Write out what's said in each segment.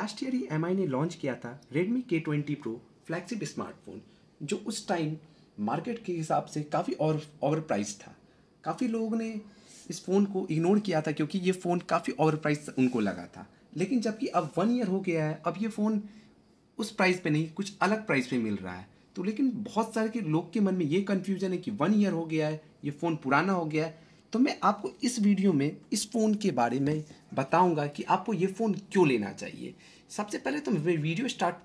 last year ही M ने launch किया था Redmi K twenty pro flagship smartphone जो उस टाइम मार्केट के हिसाब से काफ़ी और ओवर प्राइस था काफ़ी लोगों ने इस फ़ोन को इग्नोर किया था क्योंकि ये फ़ोन काफ़ी ओवर प्राइस उनको लगा था लेकिन जबकि अब वन ईयर हो गया है अब ये फ़ोन उस प्राइस पे नहीं कुछ अलग प्राइस पे मिल रहा है तो लेकिन बहुत सारे के लोग के मन में ये कन्फ्यूज़न है कि वन ईयर हो गया है ये फ़ोन पुराना हो गया है तो मैं आपको इस वीडियो में इस फ़ोन के बारे में बताऊंगा कि आपको ये फ़ोन क्यों लेना चाहिए सबसे पहले तो मैं वीडियो स्टार्ट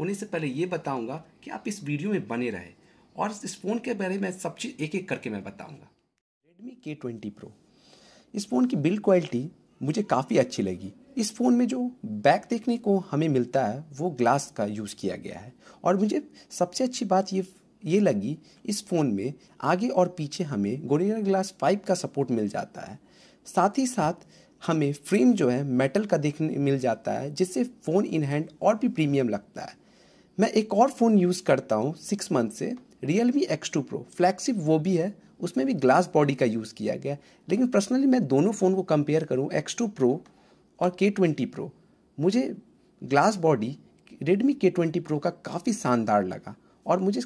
होने से पहले ये बताऊंगा कि आप इस वीडियो में बने रहें और इस फ़ोन के बारे में सब चीज़ एक एक करके मैं बताऊँगा रेडमी के ट्वेंटी प्रो इस फ़ोन की बिल्ड क्वालिटी मुझे काफ़ी अच्छी लगी इस फ़ोन में जो बैक देखने को हमें मिलता है वो ग्लास का यूज़ किया गया है और मुझे सबसे अच्छी बात ये ये लगी इस फ़ोन में आगे और पीछे हमें गोरिल्ला ग्लास फाइव का सपोर्ट मिल जाता है साथ ही साथ हमें फ्रेम जो है मेटल का देखने मिल जाता है जिससे फ़ोन इन हैंड और भी प्रीमियम लगता है मैं एक और फ़ोन यूज़ करता हूँ सिक्स मंथ से Realme X two pro flagship वो भी है उसमें भी ग्लास बॉडी का यूज़ किया गया लेकिन पर्सनली मैं दोनों फ़ोन को कंपेयर करूँ एक्स टू प्रो और के ट्वेंटी प्रो मुझे glass body Redmi K twenty pro का काफ़ी शानदार लगा और मुझे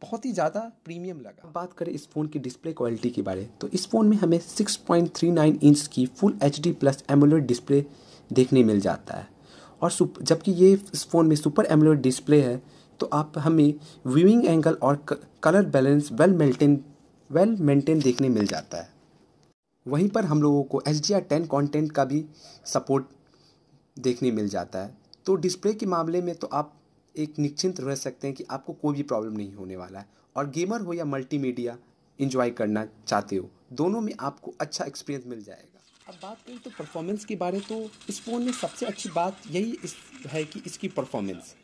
बहुत ही ज़्यादा प्रीमियम लगा बात करें इस फ़ोन की डिस्प्ले क्वालिटी के बारे तो इस फ़ोन में हमें 6.39 इंच की full H D plus AMOLED display देखने मिल जाता है और जबकि ये इस फ़ोन में सुपर एमोलेड डिस्प्ले है तो आप हमें व्यूइंग एंगल और colour balance well maintain well maintain देखने मिल जाता है वहीं पर हम लोगों को H D R ten content का भी सपोर्ट देखने मिल जाता है तो डिस्प्ले के मामले में तो आप एक निश्चिंत रह सकते हैं कि आपको कोई भी प्रॉब्लम नहीं होने वाला है और गेमर हो या मल्टीमीडिया इन्जॉय करना चाहते हो दोनों में आपको अच्छा एक्सपीरियंस मिल जाएगा अब बात करें तो परफॉर्मेंस के बारे तो इस फ़ोन में सबसे अच्छी बात यही इस है कि इसकी परफॉर्मेंस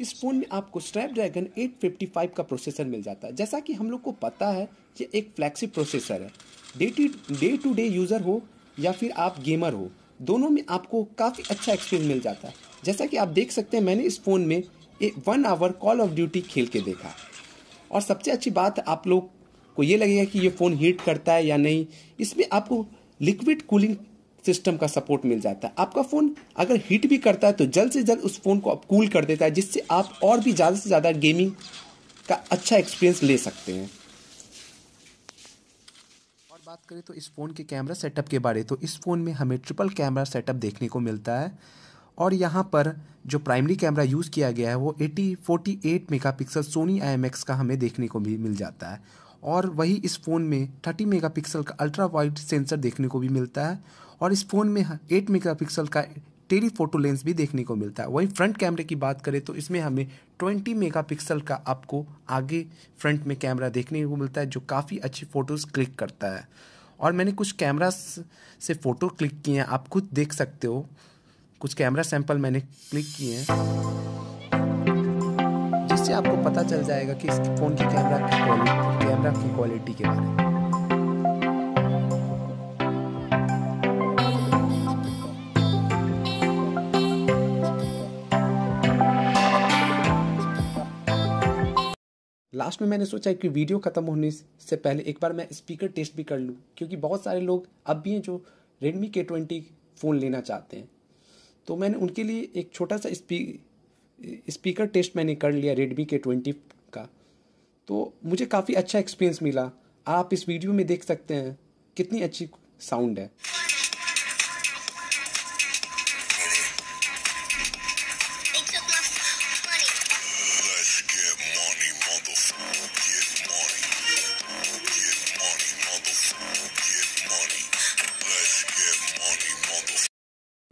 इस फ़ोन में आपको स्नैपड्रैगन 855 का प्रोसेसर मिल जाता है जैसा कि हम लोग को पता है ये एक फ्लैक्सी प्रोसेसर है day to day to day user हो या फिर आप गेमर हो दोनों में आपको काफ़ी अच्छा एक्सपीरियंस मिल जाता है जैसा कि आप देख सकते हैं मैंने इस फ़ोन में one hour Call of Duty खेल के देखा और सबसे अच्छी बात आप लोग को ये लगेगा कि ये फ़ोन हीट करता है या नहीं इसमें आपको लिक्विड कूलिंग सिस्टम का सपोर्ट मिल जाता है आपका फ़ोन अगर हीट भी करता है तो जल्द से जल्द उस फ़ोन को आप कूल कर देता है जिससे आप और भी ज़्यादा से ज़्यादा गेमिंग का अच्छा एक्सपीरियंस ले सकते हैं और बात करें तो इस फ़ोन के कैमरा सेटअप के बारे तो इस फ़ोन में हमें ट्रिपल कैमरा सेटअप देखने को मिलता है और यहाँ पर जो प्राइमरी कैमरा यूज़ किया गया है वो 80 48 मेगापिक्सल सोनी आई का हमें देखने को भी मिल जाता है और वही इस फ़ोन में 30 मेगापिक्सल का अल्ट्रा वाइड सेंसर देखने को भी मिलता है और इस फ़ोन में 8 मेगापिक्सल का टेली फोटो लेंस भी देखने को मिलता है वहीं फ्रंट कैमरे की बात करें तो इसमें हमें 20 मेगापिक्सल का आपको आगे फ्रंट में कैमरा देखने को मिलता है जो काफ़ी अच्छी फ़ोटोज़ क्लिक करता है और मैंने कुछ कैमरा से फ़ोटो क्लिक किए हैं आप खुद देख सकते हो कुछ कैमरा सैंपल मैंने क्लिक किए हैं जिससे आपको पता चल जाएगा कि इस फ़ोन की कैमरा की क्वालिटी कैमरा की क्वालिटी के बारे में लास्ट में मैंने सोचा कि वीडियो ख़त्म होने से पहले एक बार मैं स्पीकर टेस्ट भी कर लूँ क्योंकि बहुत सारे लोग अब भी हैं जो रेडमी के ट्वेंटी फ़ोन लेना चाहते हैं तो मैंने उनके लिए एक छोटा सा स्पी स्पीकर टेस्ट मैंने कर लिया रेडमी के ट्वेंटी का तो मुझे काफ़ी अच्छा एक्सपीरियंस मिला आप इस वीडियो में देख सकते हैं कितनी अच्छी साउंड है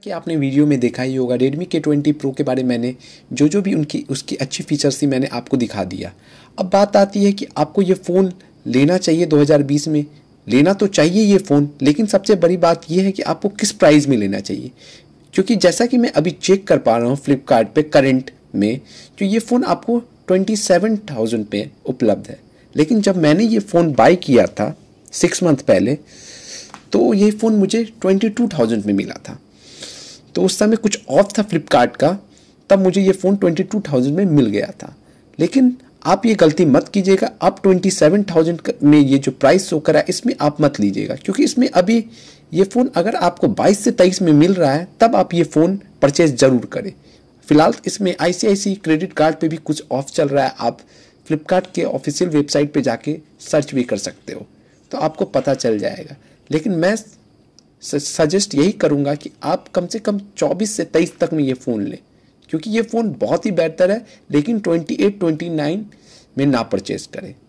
कि आपने वीडियो में देखा ही होगा रेडमी के ट्वेंटी प्रो के बारे में मैंने जो जो भी उनकी उसकी अच्छी फीचर्स थी मैंने आपको दिखा दिया अब बात आती है कि आपको ये फ़ोन लेना चाहिए 2020 में लेना तो चाहिए ये फ़ोन लेकिन सबसे बड़ी बात यह है कि आपको किस प्राइस में लेना चाहिए क्योंकि जैसा कि मैं अभी चेक कर पा रहा हूँ फ्लिपकार्ट करंट में तो ये फ़ोन आपको ट्वेंटी सेवन थाउजेंड पे उपलब्ध है लेकिन जब मैंने ये फ़ोन बाई किया था सिक्स मंथ पहले तो ये फ़ोन मुझे ट्वेंटी टू थाउजेंड में मिला था तो उस समय कुछ ऑफ था फ्लिपकार्ट का तब मुझे ये फ़ोन ट्वेंटी टू थाउजेंड में मिल गया था लेकिन आप ये गलती मत कीजिएगा आप ट्वेंटी सेवन थाउजेंड में ये जो प्राइस शो करा है इसमें आप मत लीजिएगा क्योंकि इसमें अभी ये फ़ोन अगर आपको बाईस से तेईस में मिल रहा है तब आप ये फ़ोन परचेज ज़रूर करें फिलहाल इसमें आई क्रेडिट कार्ड पर भी कुछ ऑफ चल रहा है आप फ्लिपकार्ट के ऑफिशियल वेबसाइट पर जाके सर्च भी कर सकते हो तो आपको पता चल जाएगा लेकिन मैं सजेस्ट यही करूँगा कि आप कम से कम 24 से 23 तक में ये फ़ोन लें क्योंकि ये फ़ोन बहुत ही बेहतर है लेकिन 28, 29 में ना परचेज करें